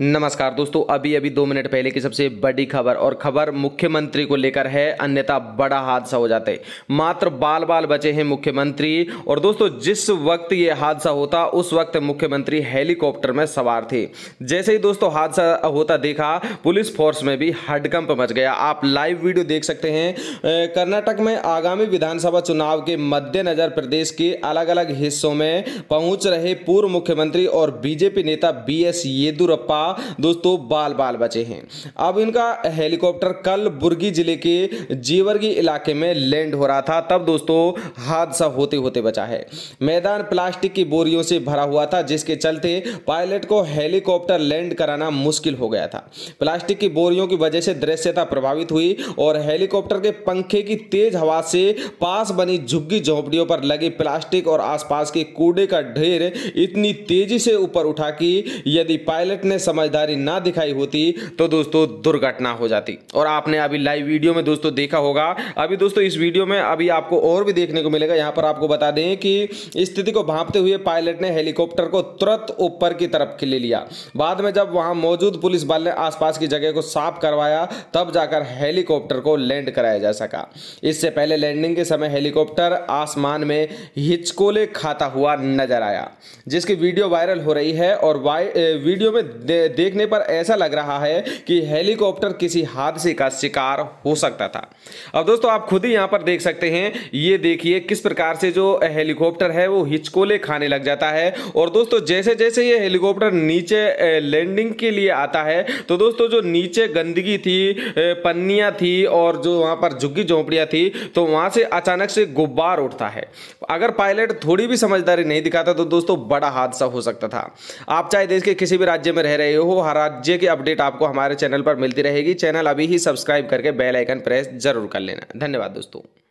नमस्कार दोस्तों अभी अभी दो मिनट पहले की सबसे बड़ी खबर और खबर मुख्यमंत्री को लेकर है अन्यथा बड़ा हादसा हो जाते मात्र बाल बाल बचे हैं मुख्यमंत्री और दोस्तों जिस वक्त ये हादसा होता उस वक्त मुख्यमंत्री हेलीकॉप्टर में सवार थे जैसे ही दोस्तों हादसा होता देखा पुलिस फोर्स में भी हडकंप मच गया आप लाइव वीडियो देख सकते हैं कर्नाटक में आगामी विधानसभा चुनाव के मद्देनजर प्रदेश के अलग अलग हिस्सों में पहुंच रहे पूर्व मुख्यमंत्री और बीजेपी नेता बी एस येदुरप्पा दोस्तों बाल बाल बचे हैं अब इनका हेलीकॉप्टर कल बुर्गी जिले के जेवरगी इलाके में लैंड हो रहा था तब दोस्तों हादसा होते होते बचा है मैदान प्लास्टिक की बोरियों से भरा हुआ था जिसके चलते पायलट को हेलीकॉप्टर लैंड कराना मुश्किल हो गया था प्लास्टिक की बोरियों की वजह से दृश्यता प्रभावित हुई और हेलीकॉप्टर के पंखे की तेज हवा से पास बनी झुग्गी झोंपड़ियों पर लगे प्लास्टिक और आसपास के कूड़े का ढेर इतनी तेजी से ऊपर उठा कि यदि पायलट ने समय समझदारी ना दिखाई होती तो दोस्तों दुर्घटना हो जाती और आपने अभी लाइव वीडियो में दोस्तों देखा होगा अभी दोस्तों इस वीडियो में अभी आपको और भी देखने को मिलेगा यहाँ पर आपको बता दें कि स्थिति को भांपते हुए पायलट ने हेलीकॉप्टर को तुरंत ऊपर की तरफ ले लिया बाद में जब वहां मौजूद पुलिस बल ने आसपास की जगह को साफ करवाया तब जाकर हेलीकॉप्टर को लैंड कराया जा सका इससे पहले लैंडिंग के समय हेलीकॉप्टर आसमान में हिचकोले खाता हुआ नजर आया जिसकी वीडियो वायरल हो रही है और वीडियो में देखने पर ऐसा लग रहा है कि हेलीकॉप्टर किसी हादसे का शिकार हो सकता था अब दोस्तों आप खुद ही यहां पर देख सकते हैं ये देखिए किस प्रकार से जो हेलीकॉप्टर है वो हिचकोले खाने लग जाता है और दोस्तों जैसे जैसे ये हेलीकॉप्टर नीचे लैंडिंग के लिए आता है तो दोस्तों जो नीचे गंदगी थी पन्नियां थी और जो वहां पर झुग्गी झोंपड़ियां थी तो वहां से अचानक से गुब्बार उठता है अगर पायलट थोड़ी भी समझदारी नहीं दिखाता तो दोस्तों बड़ा हादसा हो सकता था आप चाहे देश के किसी भी राज्य में रह रहे रहे हो हर राज्य की अपडेट आपको हमारे चैनल पर मिलती रहेगी चैनल अभी ही सब्सक्राइब करके बेल आइकन प्रेस जरूर कर लेना धन्यवाद दोस्तों